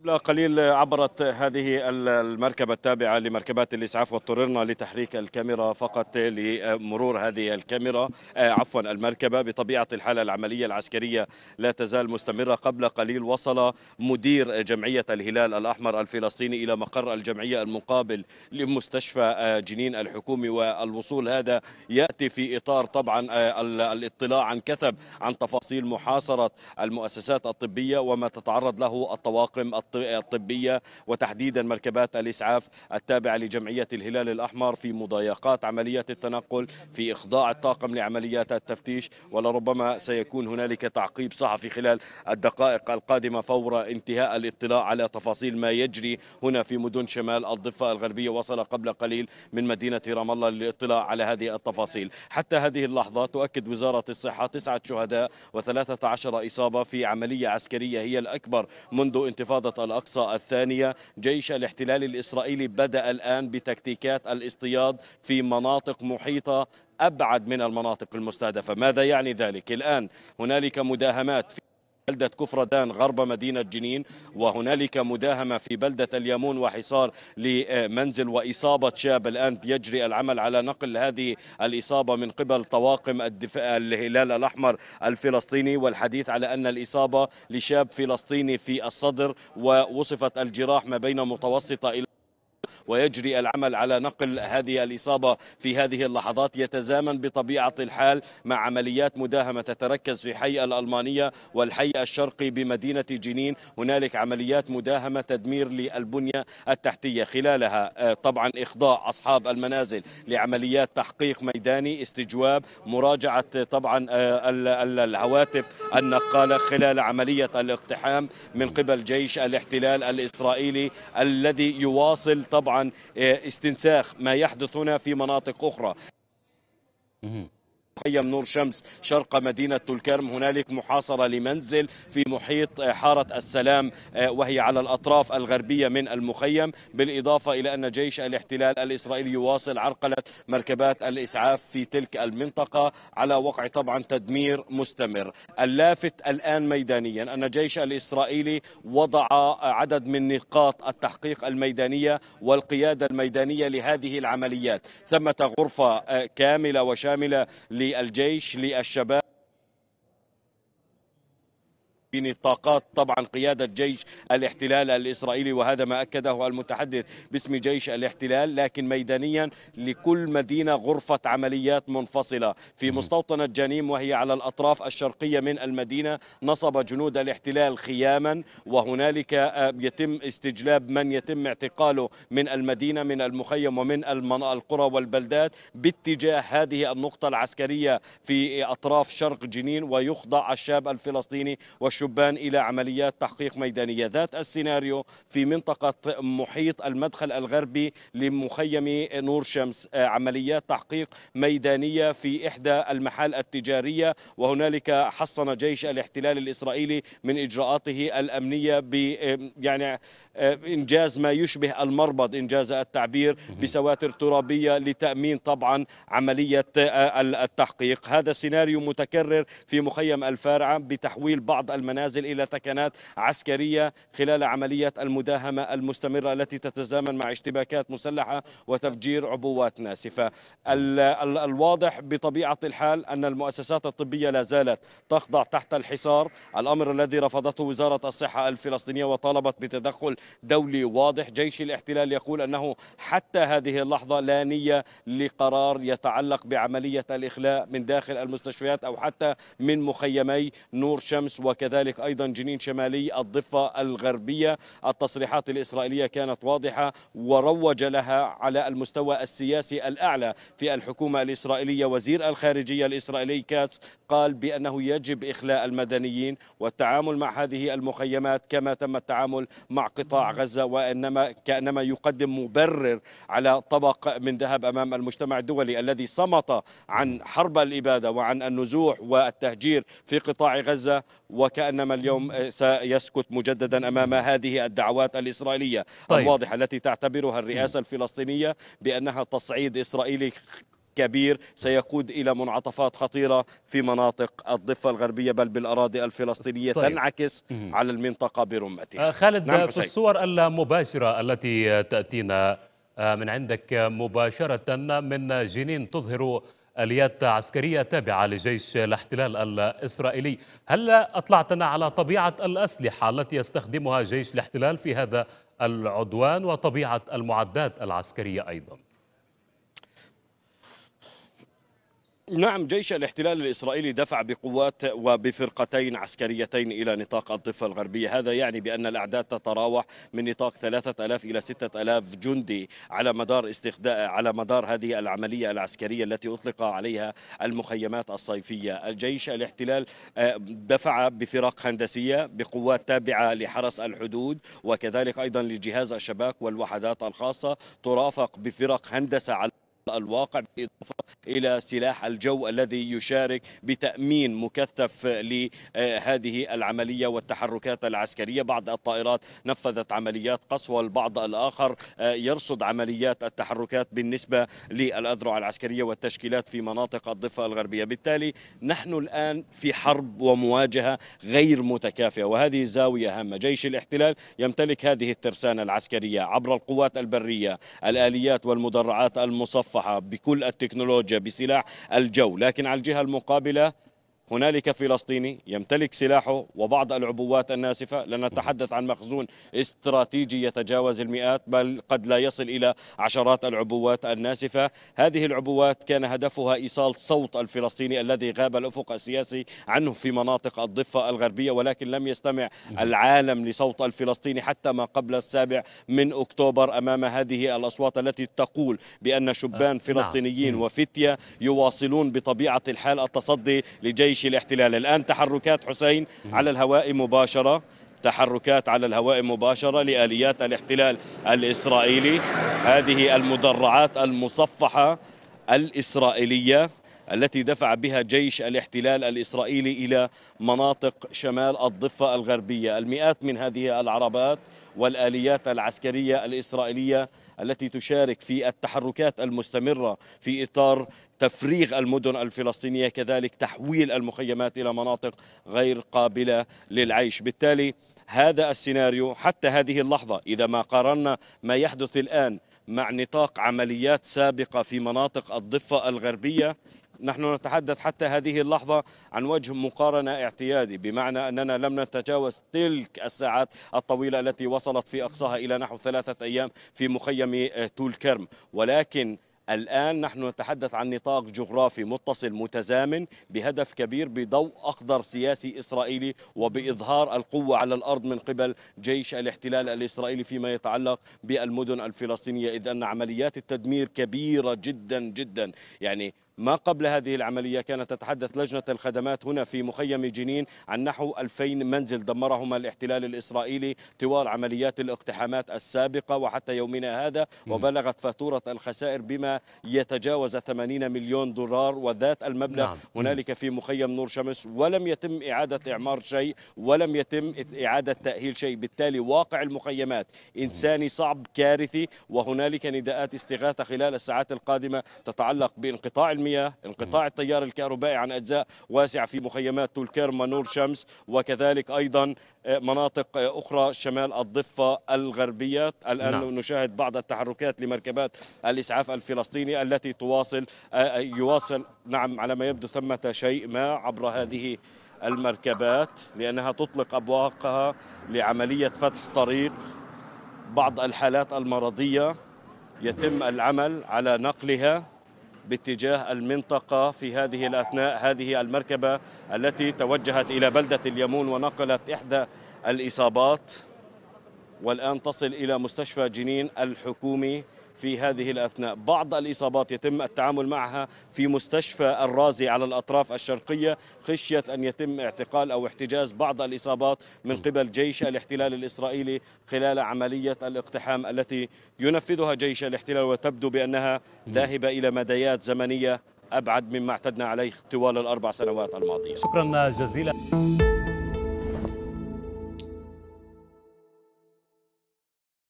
قبل قليل عبرت هذه المركبة التابعة لمركبات الإسعاف واضطررنا لتحريك الكاميرا فقط لمرور هذه الكاميرا آه، عفوا المركبة بطبيعة الحالة العملية العسكرية لا تزال مستمرة قبل قليل وصل مدير جمعية الهلال الأحمر الفلسطيني إلى مقر الجمعية المقابل لمستشفى آه، جنين الحكومي والوصول هذا يأتي في إطار طبعا آه، الاطلاع عن كثب عن تفاصيل محاصرة المؤسسات الطبية وما تتعرض له الطواقم الطبية الطبية وتحديدا مركبات الإسعاف التابعة لجمعية الهلال الأحمر في مضايقات عمليات التنقل في إخضاع الطاقم لعمليات التفتيش ولربما سيكون هنالك تعقيب صحفي خلال الدقائق القادمة فور انتهاء الاطلاع على تفاصيل ما يجري هنا في مدن شمال الضفة الغربية وصل قبل قليل من مدينة رام الله للاطلاع على هذه التفاصيل حتى هذه اللحظة تؤكد وزارة الصحة تسعة شهداء و13 إصابة في عملية عسكرية هي الأكبر منذ انتفاضة الأقصى الثانية جيش الاحتلال الإسرائيلي بدأ الآن بتكتيكات الاصطياد في مناطق محيطة أبعد من المناطق المستهدفة ماذا يعني ذلك؟ الآن هنالك مداهمات في بلدة كفردان غرب مدينة جنين وهنالك مداهمة في بلدة اليمون وحصار لمنزل وإصابة شاب الآن يجري العمل على نقل هذه الإصابة من قبل طواقم الدفاع الهلال الأحمر الفلسطيني والحديث على أن الإصابة لشاب فلسطيني في الصدر ووصفت الجراح ما بين متوسطة إلى ويجري العمل على نقل هذه الإصابة في هذه اللحظات يتزامن بطبيعة الحال مع عمليات مداهمة تتركز في حي الألمانية والحي الشرقي بمدينة جنين هنالك عمليات مداهمة تدمير للبنية التحتية خلالها آه، طبعا إخضاع أصحاب المنازل لعمليات تحقيق ميداني استجواب مراجعة آه، طبعا آه، الهواتف النقالة خلال عملية الاقتحام من قبل جيش الاحتلال الإسرائيلي الذي يواصل طبعا آه، استنساخ ما يحدث هنا في مناطق أخرى خيم نور شمس شرق مدينة تلكرم هنالك محاصرة لمنزل في محيط آه، حارة السلام آه، وهي على الأطراف الغربية من المخيم بالإضافة إلى أن جيش الاحتلال الإسرائيلي يواصل عرقلة مركبات الإسعاف في تلك المنطقة على وقع طبعا تدمير مستمر اللافت الآن ميدانيا أن الجيش الإسرائيلي وضع عدد من نقاط التحقيق الميدانية والقيادة الميدانية لهذه العمليات ثمة غرفة آه، كاملة وشاملة للجيش للشباب بنطاقات طبعا قيادة جيش الاحتلال الإسرائيلي وهذا ما أكده المتحدث باسم جيش الاحتلال لكن ميدانيا لكل مدينة غرفة عمليات منفصلة في مستوطنة جنيم وهي على الأطراف الشرقية من المدينة نصب جنود الاحتلال خياما وهنالك آه، يتم استجلاب من يتم اعتقاله من المدينة من المخيم ومن القرى والبلدات باتجاه هذه النقطة العسكرية في أطراف شرق جنين ويخضع الشاب الفلسطيني والشعب الشبان إلى عمليات تحقيق ميدانية ذات السيناريو في منطقة محيط المدخل الغربي لمخيم نور شمس آه، عمليات تحقيق ميدانية في إحدى المحال التجارية وهنالك حصن جيش الاحتلال الإسرائيلي من إجراءاته الأمنية ب آه، يعني آه، إنجاز ما يشبه المربض إنجاز التعبير بسواتر ترابية لتأمين طبعا عملية التحقيق هذا السيناريو متكرر في مخيم الفارعة بتحويل بعض الم المنازل إلى تكنات عسكرية خلال عملية المداهمة المستمرة التي تتزامن مع اشتباكات مسلحة وتفجير عبوات ناسفة الواضح بطبيعة الحال أن المؤسسات الطبية لا زالت تخضع تحت الحصار الأمر الذي رفضته وزارة الصحة الفلسطينية وطالبت بتدخل دولي واضح جيش الاحتلال يقول أنه حتى هذه اللحظة لا نية لقرار يتعلق بعملية الإخلاء من داخل المستشفيات أو حتى من مخيمي نور شمس وكذلك كذلك أيضا جنين شمالي الضفة الغربية التصريحات الإسرائيلية كانت واضحة وروج لها على المستوى السياسي الأعلى في الحكومة الإسرائيلية وزير الخارجية الإسرائيلي كاتس قال بأنه يجب إخلاء المدنيين والتعامل مع هذه المخيمات كما تم التعامل مع قطاع غزة وإنما كأنما يقدم مبرر على طبق من ذهب أمام المجتمع الدولي الذي صمت عن حرب الإبادة وعن النزوح والتهجير في قطاع غزة وكأن انما اليوم آه، سيسكت مجددا أمام هذه الدعوات الإسرائيلية طيب. الواضحة التي تعتبرها الرئاسة الفلسطينية بأنها تصعيد إسرائيلي كبير سيقود إلى منعطفات خطيرة في مناطق الضفة الغربية بل بالأراضي الفلسطينية طيب. تنعكس مم. على المنطقة برمتها آه، خالد نعم في الصور المباشرة التي تأتينا آه، من عندك مباشرة من جنين تظهر آليات عسكرية تابعة لجيش الاحتلال الإسرائيلي هل أطلعتنا على طبيعة الأسلحة التي يستخدمها جيش الاحتلال في هذا العدوان وطبيعة المعدات العسكرية أيضاً نعم جيش الاحتلال الإسرائيلي دفع بقوات وبفرقتين عسكريتين إلى نطاق الضفة الغربية هذا يعني بأن الأعداد تتراوح من نطاق 3000 إلى 6000 جندي على مدار استخداء على مدار هذه العملية العسكرية التي أطلق عليها المخيمات الصيفية الجيش الاحتلال آه، دفع بفرق هندسية بقوات تابعة لحرس الحدود وكذلك أيضا لجهاز الشباك والوحدات الخاصة ترافق بفرق هندسة على الواقع بالإضافة إلى سلاح الجو الذي يشارك بتأمين مكثف لهذه العملية والتحركات العسكرية بعض الطائرات نفذت عمليات قصوى البعض الآخر يرصد عمليات التحركات بالنسبة للأذرع العسكرية والتشكيلات في مناطق الضفة الغربية بالتالي نحن الآن في حرب ومواجهة غير متكافئة وهذه زاوية هامة جيش الاحتلال يمتلك هذه الترسانة العسكرية عبر القوات البرية الآليات والمدرعات المصفى المرفعة بكل التكنولوجيا بسلاح الجو لكن على الجهة المقابلة هنالك فلسطيني يمتلك سلاحه وبعض العبوات الناسفة لنتحدث عن مخزون استراتيجي يتجاوز المئات بل قد لا يصل إلى عشرات العبوات الناسفة هذه العبوات كان هدفها إيصال صوت الفلسطيني الذي غاب الأفق السياسي عنه في مناطق الضفة الغربية ولكن لم يستمع العالم لصوت الفلسطيني حتى ما قبل السابع من أكتوبر أمام هذه الأصوات التي تقول بأن شبان آه، نعم. فلسطينيين وفتية يواصلون بطبيعة الحال التصدي لجيش جيش الاحتلال الآن تحركات حسين على الهواء مباشرة تحركات على الهواء مباشرة لآليات الاحتلال الإسرائيلي هذه المدرعات المصفحة الإسرائيلية التي دفع بها جيش الاحتلال الإسرائيلي إلى مناطق شمال الضفة الغربية المئات من هذه العربات والآليات العسكرية الإسرائيلية التي تشارك في التحركات المستمرة في إطار تفريغ المدن الفلسطينية كذلك تحويل المخيمات إلى مناطق غير قابلة للعيش بالتالي هذا السيناريو حتى هذه اللحظة إذا ما قارنا ما يحدث الآن مع نطاق عمليات سابقة في مناطق الضفة الغربية نحن نتحدث حتى هذه اللحظة عن وجه مقارنة اعتيادي بمعنى أننا لم نتجاوز تلك الساعات الطويلة التي وصلت في أقصاها إلى نحو ثلاثة أيام في مخيم آه، تول كرم ولكن الآن نحن نتحدث عن نطاق جغرافي متصل متزامن بهدف كبير بضوء أخضر سياسي إسرائيلي وبإظهار القوة على الأرض من قبل جيش الاحتلال الإسرائيلي فيما يتعلق بالمدن الفلسطينية إذ أن عمليات التدمير كبيرة جدا جدا يعني ما قبل هذه العملية كانت تتحدث لجنة الخدمات هنا في مخيم جنين عن نحو 2000 منزل دمرهما الاحتلال الإسرائيلي طوال عمليات الاقتحامات السابقة وحتى يومنا هذا وبلغت فاتورة الخسائر بما يتجاوز 80 مليون دولار وذات المبلغ نعم. هنالك في مخيم نور شمس ولم يتم إعادة إعمار شيء ولم يتم إعادة تأهيل شيء بالتالي واقع المخيمات إنساني صعب كارثي وهنالك نداءات استغاثة خلال الساعات القادمة تتعلق بانقطاع المياه المياه انقطاع التيار الكهربائي عن أجزاء واسعة في مخيمات تولكرم ونور شمس وكذلك أيضا آه، مناطق آه، أخرى شمال الضفة الغربية الآن نعم. نشاهد بعض التحركات لمركبات الإسعاف الفلسطيني التي تواصل آه، يواصل نعم على ما يبدو ثمة شيء ما عبر هذه المركبات لأنها تطلق أبواقها لعملية فتح طريق بعض الحالات المرضية يتم العمل على نقلها باتجاه المنطقة في هذه الأثناء هذه المركبة التي توجهت إلى بلدة اليمون ونقلت إحدى الإصابات والآن تصل إلى مستشفى جنين الحكومي في هذه الأثناء بعض الإصابات يتم التعامل معها في مستشفى الرازي على الأطراف الشرقية خشية أن يتم اعتقال أو احتجاز بعض الإصابات من قبل جيش الاحتلال الإسرائيلي خلال عملية الاقتحام التي ينفذها جيش الاحتلال وتبدو بأنها ذاهبة إلى مديات زمنية أبعد مما اعتدنا عليه طوال الأربع سنوات الماضية شكرا جزيلا